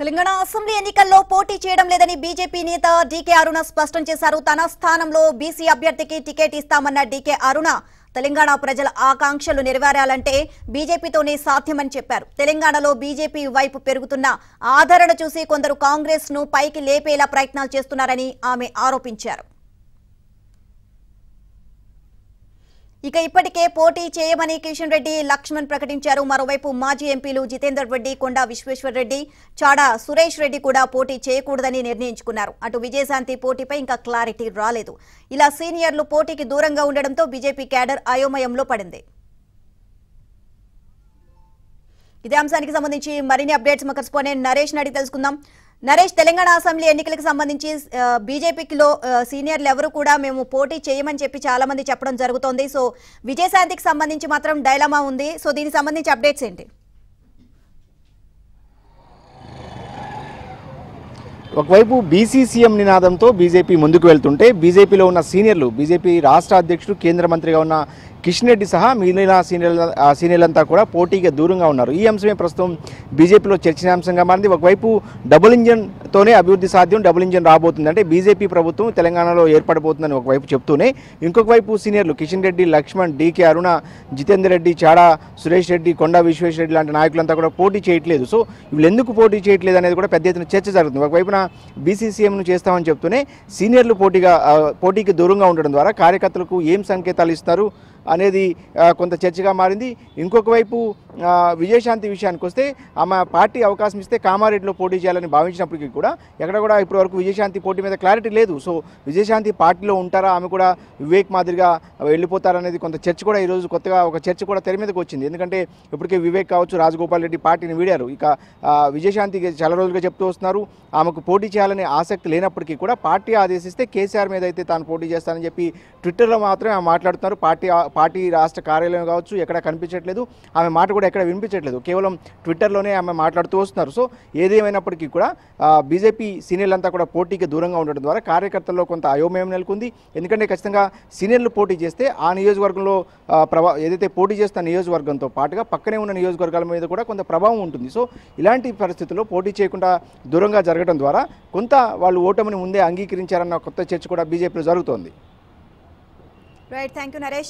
Telangana assembly ఎన్నికల్లో పోటీ చేయడం లేదని బీజేపీ నేత డీకే అరుణ స్పష్టం చేశారు తన స్థానంలో బీసీ అభ్యర్థికి టికెట్ ఇస్తామన్న డీకే అరుణ తెలంగాణ ప్రజల ఆకాంక్షలు నెరవేరాలంటే బీజేపీతోనే సాధ్యమని చెప్పారు తెలంగాణలో బీజేపీ వైపు పెరుగుతున్న ఆదరణ చూసి కొందరు కాంగ్రెస్ ను పైకి లేపేలా ప్రయత్నాలు చేస్తున్నారని ఆమె ఆరోపించారు ఇక ఇప్పటికే పోటీ చేయమని కిషన్ రెడ్డి లక్ష్మణ్ ప్రకటించారు మరోవైపు మాజీ ఎంపీలు జితేందర్ రెడ్డి కొండా విశ్వేశ్వర్ రెడ్డి చాడా సురేష్ రెడ్డి కూడా పోటీ చేయకూడదని నిర్ణయించుకున్నారు అటు విజయశాంతి పోటీపై ఇంకా క్లారిటీ రాలేదు ఇలా సీనియర్లు పోటీకి దూరంగా ఉండడంతో బీజేపీ క్యాడర్ అయోమయంలో పడింది ఇదే అంశానికి సంబంధించి మరిన్ని అప్డేట్స్ మా కరెస్పాండెంట్ నరేష్ నడి తెలుసుకుందాం నరేష్ తెలంగాణ అసెంబ్లీ ఎన్నికలకు సంబంధించి బీజేపీకిలో సీనియర్లు ఎవరు కూడా మేము పోటీ చేయమని చెప్పి చాలా మంది చెప్పడం జరుగుతోంది సో విజయశాంతికి సంబంధించి మాత్రం డైలమా ఉంది సో దీనికి సంబంధించి అప్డేట్స్ ఏంటి ఒకవైపు బీసీసీఎం నినాదంతో బీజేపీ ముందుకు వెళ్తుంటే బీజేపీలో ఉన్న సీనియర్లు బీజేపీ రాష్ట్ర అధ్యక్షుడు కేంద్ర మంత్రిగా ఉన్న కిషన్ రెడ్డి సహా మిగిలిన సీనియర్ల సీనియర్లంతా కూడా పోటీగా దూరంగా ఉన్నారు ఈ అంశమే ప్రస్తుతం బీజేపీలో చర్చనీయాంశంగా మారింది ఒకవైపు డబుల్ ఇంజన్తోనే అభివృద్ధి సాధ్యం డబుల్ ఇంజన్ రాబోతుంది అంటే బీజేపీ ప్రభుత్వం తెలంగాణలో ఏర్పడబోతుందని ఒకవైపు చెప్తూనే ఇంకొక వైపు సీనియర్లు కిషన్ రెడ్డి లక్ష్మణ్ డీకే అరుణ జితేందర్ రెడ్డి చాడా సురేష్ రెడ్డి కొండా విశ్వేశ్వరెడ్డి లాంటి నాయకులంతా కూడా పోటీ చేయట్లేదు సో వీళ్ళు ఎందుకు పోటీ చేయట్లేదు అనేది కూడా పెద్ద ఎత్తున చర్చ జరుగుతుంది ఒకవైపున బీసీసీఎంను చేస్తామని చెప్తూనే సీనియర్లు పోటీగా పోటీకి దూరంగా ఉండడం ద్వారా కార్యకర్తలకు ఏం సంకేతాలు ఇస్తారు అనేది కొంత చర్చగా మారింది ఇంకొక వైపు విజయశాంతి విషయానికి వస్తే ఆమె పార్టీ అవకాశం ఇస్తే కామారెడ్డిలో పోటీ చేయాలని భావించినప్పటికీ కూడా ఎక్కడ కూడా ఇప్పటి వరకు విజయశాంతి పోటీ మీద క్లారిటీ లేదు సో విజయశాంతి పార్టీలో ఉంటారా ఆమె కూడా వివేక్ మాదిరిగా వెళ్ళిపోతారనేది కొంత చర్చ కూడా ఈరోజు కొత్తగా ఒక చర్చ కూడా తెర మీదకి వచ్చింది ఎందుకంటే ఇప్పటికే వివేక్ కావచ్చు రాజగోపాల్ రెడ్డి పార్టీని వీడారు ఇక విజయశాంతి చాలా రోజులుగా చెప్తూ వస్తున్నారు ఆమెకు పోటీ చేయాలనే ఆసక్తి లేనప్పటికీ కూడా పార్టీ ఆదేశిస్తే కేసీఆర్ మీద అయితే తాను పోటీ చేస్తానని చెప్పి ట్విట్టర్లో మాత్రమే ఆమె మాట్లాడుతున్నారు పార్టీ పార్టీ రాష్ట్ర కార్యాలయం కావచ్చు ఎక్కడ కనిపించట్లేదు ఆమె మాట కూడా ఎక్కడ వినిపించట్లేదు కేవలం ట్విట్టర్లోనే ఆమె మాట్లాడుతూ వస్తున్నారు సో ఏదేమైనప్పటికీ కూడా బీజేపీ సీనియర్లు అంతా కూడా పోటీకి దూరంగా ఉండడం ద్వారా కార్యకర్తల్లో కొంత అయోమయం నెలకొంది ఎందుకంటే ఖచ్చితంగా సీనియర్లు పోటీ చేస్తే ఆ నియోజకవర్గంలో ప్రభా ఏదైతే పోటీ చేస్తున్న నియోజకవర్గంతో పాటుగా పక్కనే ఉన్న నియోజకవర్గాల మీద కూడా కొంత ప్రభావం ఉంటుంది సో ఇలాంటి పరిస్థితుల్లో పోటీ చేయకుండా దూరంగా జరగడం ద్వారా కొంత వాళ్ళు ఓటమిని ముందే అంగీకరించారన్న కొత్త చర్చ కూడా బీజేపీలో జరుగుతోంది రైట్ థ్యాంక్ యూ నరేష్